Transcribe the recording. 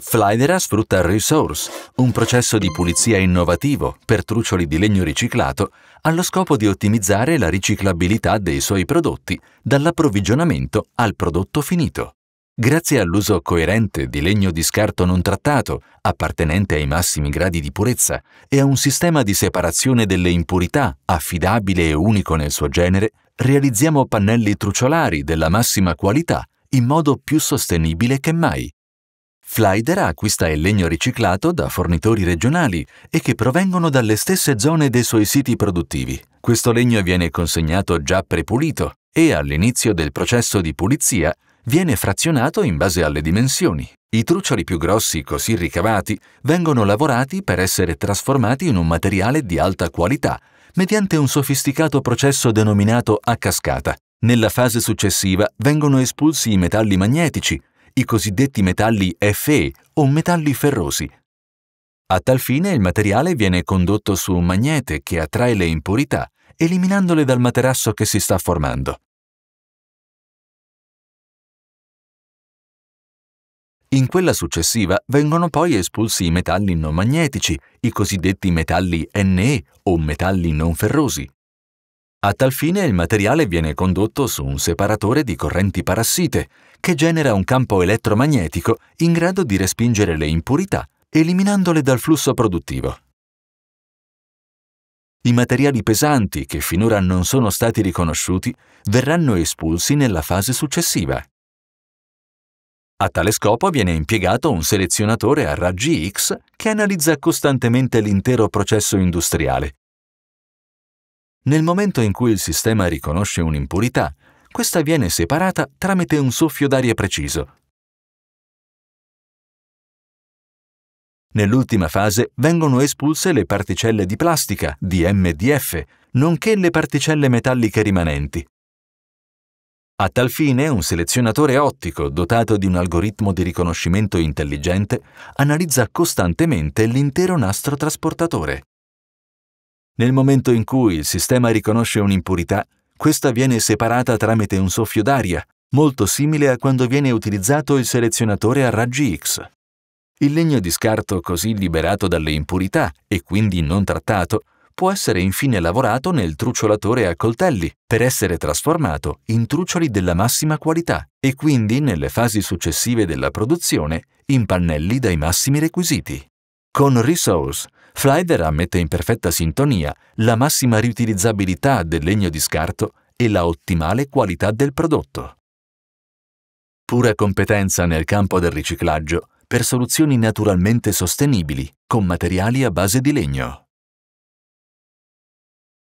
Flydera sfrutta Resource, un processo di pulizia innovativo per trucioli di legno riciclato, allo scopo di ottimizzare la riciclabilità dei suoi prodotti, dall'approvvigionamento al prodotto finito. Grazie all'uso coerente di legno di scarto non trattato, appartenente ai massimi gradi di purezza, e a un sistema di separazione delle impurità affidabile e unico nel suo genere, realizziamo pannelli truciolari della massima qualità in modo più sostenibile che mai. Flyder acquista il legno riciclato da fornitori regionali e che provengono dalle stesse zone dei suoi siti produttivi. Questo legno viene consegnato già prepulito e all'inizio del processo di pulizia viene frazionato in base alle dimensioni. I truccioli più grossi così ricavati vengono lavorati per essere trasformati in un materiale di alta qualità mediante un sofisticato processo denominato a cascata. Nella fase successiva vengono espulsi i metalli magnetici i cosiddetti metalli Fe o metalli ferrosi. A tal fine il materiale viene condotto su un magnete che attrae le impurità, eliminandole dal materasso che si sta formando. In quella successiva vengono poi espulsi i metalli non magnetici, i cosiddetti metalli Ne o metalli non ferrosi, a tal fine il materiale viene condotto su un separatore di correnti parassite, che genera un campo elettromagnetico in grado di respingere le impurità, eliminandole dal flusso produttivo. I materiali pesanti, che finora non sono stati riconosciuti, verranno espulsi nella fase successiva. A tale scopo viene impiegato un selezionatore a raggi X che analizza costantemente l'intero processo industriale nel momento in cui il sistema riconosce un'impurità, questa viene separata tramite un soffio d'aria preciso. Nell'ultima fase vengono espulse le particelle di plastica, di MDF, nonché le particelle metalliche rimanenti. A tal fine, un selezionatore ottico dotato di un algoritmo di riconoscimento intelligente analizza costantemente l'intero nastro trasportatore. Nel momento in cui il sistema riconosce un'impurità, questa viene separata tramite un soffio d'aria, molto simile a quando viene utilizzato il selezionatore a raggi X. Il legno di scarto così liberato dalle impurità e quindi non trattato può essere infine lavorato nel truciolatore a coltelli per essere trasformato in trucioli della massima qualità e quindi nelle fasi successive della produzione in pannelli dai massimi requisiti. Con Resource Flyder ammette in perfetta sintonia la massima riutilizzabilità del legno di scarto e la ottimale qualità del prodotto. Pura competenza nel campo del riciclaggio per soluzioni naturalmente sostenibili con materiali a base di legno.